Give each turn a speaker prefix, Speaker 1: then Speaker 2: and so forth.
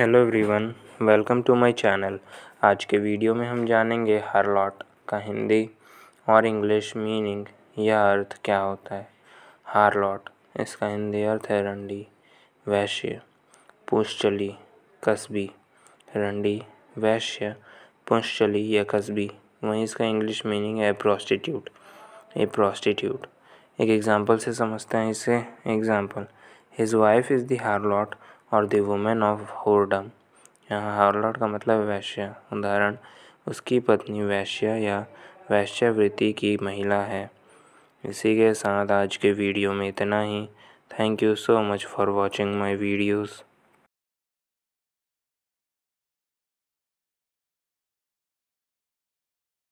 Speaker 1: hello everyone welcome to my channel आज के video में हम जानेंगे हर लॉट का हिंदी और इंग्लिश मीनिंग या अर्थ क्या होता है हारलॉट लॉट इसका हिंदी अर्थ है रंडी वैश्य पुश्चली कस्बी रंडी वैश्य पुश्चली या कस्बी वहीं इसका इंग्लिश मीनिंग है प्रोस्टिट्यूट ए प्रोस्टिट्यूट एक एग्ज़ाम्पल से समझते हैं इसे example his wife is the lot और दी वुमेन ऑफ होर्डम यहाँ हार्लॉट का मतलब वैश्य उदाहरण उसकी पत्नी वैश्य या वैश्यवृत्ति की महिला है इसी के साथ आज के वीडियो में इतना ही thank you so much for watching my videos